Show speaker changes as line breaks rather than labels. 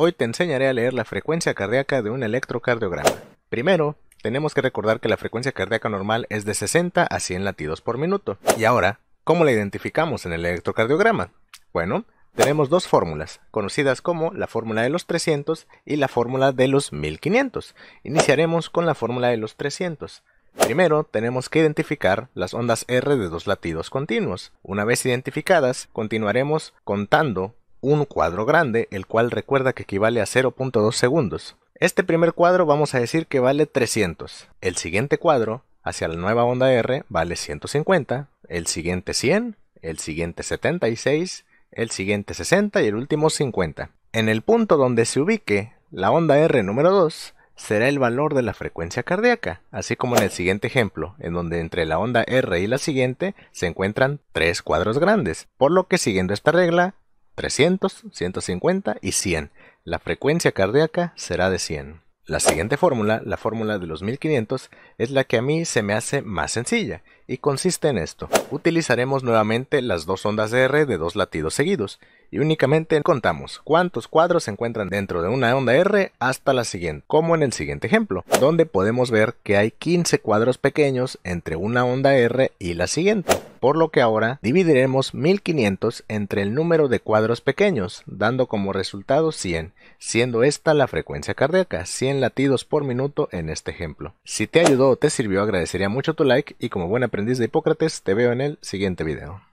Hoy te enseñaré a leer la frecuencia cardíaca de un electrocardiograma. Primero, tenemos que recordar que la frecuencia cardíaca normal es de 60 a 100 latidos por minuto. Y ahora, ¿cómo la identificamos en el electrocardiograma? Bueno, tenemos dos fórmulas, conocidas como la fórmula de los 300 y la fórmula de los 1500. Iniciaremos con la fórmula de los 300. Primero, tenemos que identificar las ondas R de dos latidos continuos. Una vez identificadas, continuaremos contando un cuadro grande, el cual recuerda que equivale a 0.2 segundos. Este primer cuadro vamos a decir que vale 300. El siguiente cuadro, hacia la nueva onda R, vale 150. El siguiente 100, el siguiente 76, el siguiente 60 y el último 50. En el punto donde se ubique la onda R número 2, será el valor de la frecuencia cardíaca, así como en el siguiente ejemplo, en donde entre la onda R y la siguiente se encuentran tres cuadros grandes, por lo que siguiendo esta regla, 300, 150 y 100. La frecuencia cardíaca será de 100. La siguiente fórmula, la fórmula de los 1500, es la que a mí se me hace más sencilla y consiste en esto. Utilizaremos nuevamente las dos ondas de R de dos latidos seguidos y únicamente contamos cuántos cuadros se encuentran dentro de una onda R hasta la siguiente, como en el siguiente ejemplo, donde podemos ver que hay 15 cuadros pequeños entre una onda R y la siguiente, por lo que ahora dividiremos 1500 entre el número de cuadros pequeños, dando como resultado 100, siendo esta la frecuencia cardíaca, 100 latidos por minuto en este ejemplo. Si te ayudó o te sirvió agradecería mucho tu like y como buen aprendiz de Hipócrates te veo en el siguiente video.